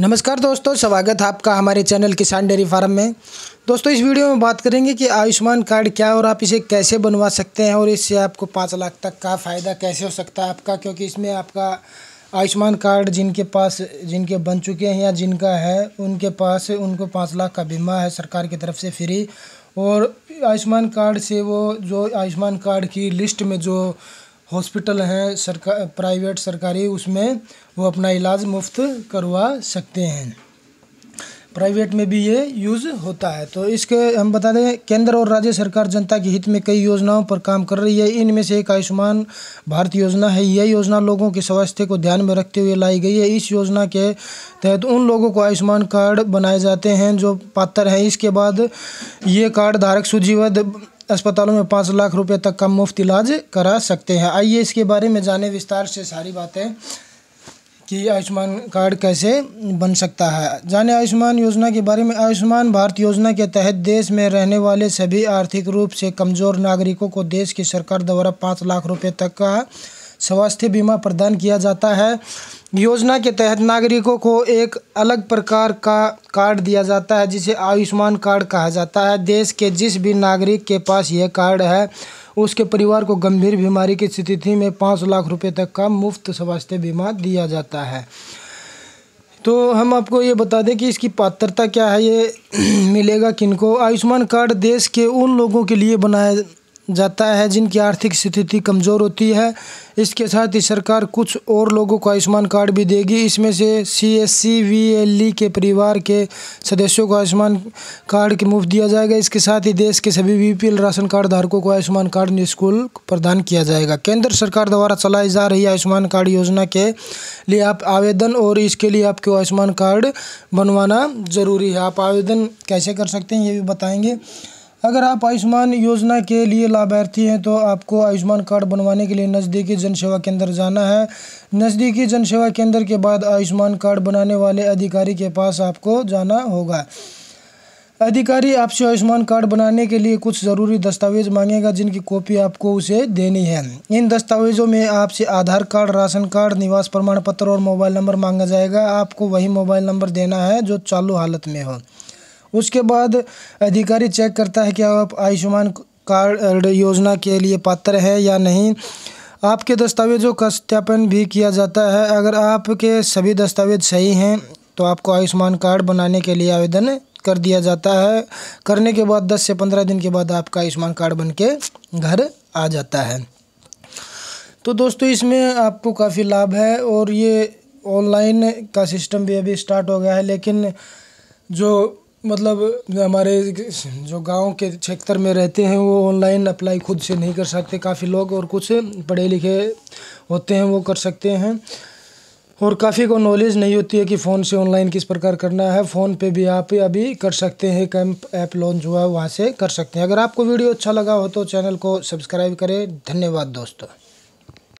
नमस्कार दोस्तों स्वागत है आपका हमारे चैनल किसान डेयरी फार्म में दोस्तों इस वीडियो में बात करेंगे कि आयुष्मान कार्ड क्या है और आप इसे कैसे बनवा सकते हैं और इससे आपको पाँच लाख तक का फ़ायदा कैसे हो सकता है आपका क्योंकि इसमें आपका आयुष्मान कार्ड जिनके पास जिनके बन चुके हैं या जिनका है उनके पास उनको पाँच लाख का बीमा है सरकार की तरफ से फ्री और आयुष्मान कार्ड से वो जो आयुष्मान कार्ड की लिस्ट में जो हॉस्पिटल हैं सरकार प्राइवेट सरकारी उसमें वो अपना इलाज मुफ्त करवा सकते हैं प्राइवेट में भी ये यूज़ होता है तो इसके हम बता दें केंद्र और राज्य सरकार जनता के हित में कई योजनाओं पर काम कर रही है इनमें से एक आयुष्मान भारत योजना है यह योजना लोगों के स्वास्थ्य को ध्यान में रखते हुए लाई गई है इस योजना के तहत उन लोगों को आयुष्मान कार्ड बनाए जाते हैं जो पात्र हैं इसके बाद ये कार्ड धारक सूचीबद्ध अस्पतालों में पाँच लाख रुपए तक का मुफ्त इलाज करा सकते हैं आइए इसके बारे में जाने विस्तार से सारी बातें कि आयुष्मान कार्ड कैसे बन सकता है जाने आयुष्मान योजना के बारे में आयुष्मान भारत योजना के तहत देश में रहने वाले सभी आर्थिक रूप से कमज़ोर नागरिकों को देश की सरकार द्वारा पाँच लाख रुपए तक का स्वास्थ्य बीमा प्रदान किया जाता है योजना के तहत नागरिकों को एक अलग प्रकार का कार्ड दिया जाता है जिसे आयुष्मान कार्ड कहा जाता है देश के जिस भी नागरिक के पास यह कार्ड है उसके परिवार को गंभीर बीमारी की स्थिति में पाँच लाख रुपए तक का मुफ्त स्वास्थ्य बीमा दिया जाता है तो हम आपको ये बता दें कि इसकी पात्रता क्या है ये मिलेगा किनको आयुष्मान कार्ड देश के उन लोगों के लिए बनाया जाता है जिनकी आर्थिक स्थिति कमज़ोर होती है इसके साथ ही सरकार कुछ और लोगों को आयुष्मान कार्ड भी देगी इसमें से C S C V L E के परिवार के सदस्यों को आयुष्मान कार्ड के मुफ्त दिया जाएगा इसके साथ ही देश के सभी B P L ration card धारकों को आयुष्मान कार्ड निःशुल्क प्रदान किया जाएगा केंद्र सरकार द्वारा चलाई जा रही आयुष्मान कार्ड योजना के लिए आप आवेदन और इसके लिए आपको आयुष्मान कार्ड बनवाना ज़रूरी है आप आवेदन कैसे कर सकते हैं ये भी बताएँगे अगर आप आयुष्मान योजना के लिए लाभार्थी हैं तो आपको आयुष्मान कार्ड बनवाने के लिए नज़दीकी जन सेवा केंद्र जाना है नज़दीकी जन सेवा केंद्र के बाद आयुष्मान कार्ड बनाने वाले अधिकारी के पास आपको जाना होगा अधिकारी आपसे आयुष्मान कार्ड बनाने के लिए कुछ ज़रूरी दस्तावेज मांगेगा जिनकी कॉपी आपको उसे देनी है इन दस्तावेज़ों में आपसे आधार कार्ड राशन कार्ड निवास प्रमाण पत्र और मोबाइल नंबर मांगा जाएगा आपको वही मोबाइल नंबर देना है जो चालू हालत में हो उसके बाद अधिकारी चेक करता है कि आप आयुष्मान कार्ड योजना के लिए पात्र है या नहीं आपके दस्तावेज़ों का सत्यापन भी किया जाता है अगर आपके सभी दस्तावेज सही हैं तो आपको आयुष्मान कार्ड बनाने के लिए आवेदन कर दिया जाता है करने के बाद 10 से 15 दिन के बाद आपका आयुष्मान कार्ड बन के घर आ जाता है तो दोस्तों इसमें आपको काफ़ी लाभ है और ये ऑनलाइन का सिस्टम भी अभी स्टार्ट हो गया है लेकिन जो मतलब हमारे जो गांव के क्षेत्र में रहते हैं वो ऑनलाइन अप्लाई खुद से नहीं कर सकते काफ़ी लोग और कुछ पढ़े लिखे होते हैं वो कर सकते हैं और काफ़ी को नॉलेज नहीं होती है कि फ़ोन से ऑनलाइन किस प्रकार करना है फ़ोन पे भी आप अभी कर सकते हैं कैंप ऐप लॉन्च हुआ है वहाँ से कर सकते हैं अगर आपको वीडियो अच्छा लगा हो तो चैनल को सब्सक्राइब करें धन्यवाद दोस्तों